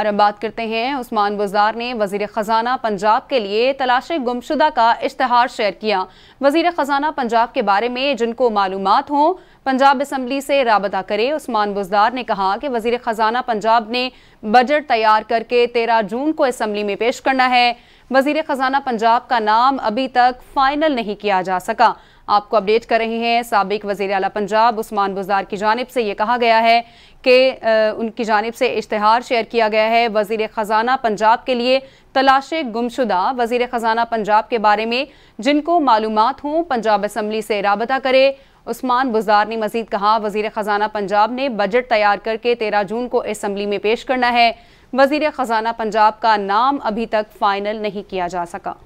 और अब बात करते हैं उस्मान बुजार ने वजीर ख़जाना पंजाब के लिए तलाश गुमशुदा का इश्तहार शेयर किया वजीर ख़जाना पंजाब के बारे में जिनको मालूम हों पंजाब असम्बली से रबता करे उस्मान बुजदार ने कहा कि वजीर ख़जाना पंजाब ने बजट तैयार करके तेरह जून को असम्बली में पेश करना है वजीर खजाना पंजाब का नाम अभी तक फाइनल नहीं किया जा सका आपको अपडेट कर रहे हैं सबक वजीर अला पंजाब उस्मान बुजार की जानब से ये कहा गया है कि उनकी जानब से इश्तहार शेयर किया गया है वजीर ख़जाना पंजाब के लिए तलाश गुमशुदा वजीर ख़जाना पंजाब के बारे में जिनको मालूम हों पंजाब असम्बली से रबता करे उस्मान बुजार ने मजीद कहा वजीर ख़जाना पंजाब ने बजट तैयार करके तेरह जून को असम्बली में पेश करना है वजीर ख़जाना पंजाब का नाम अभी तक फाइनल नहीं किया जा सका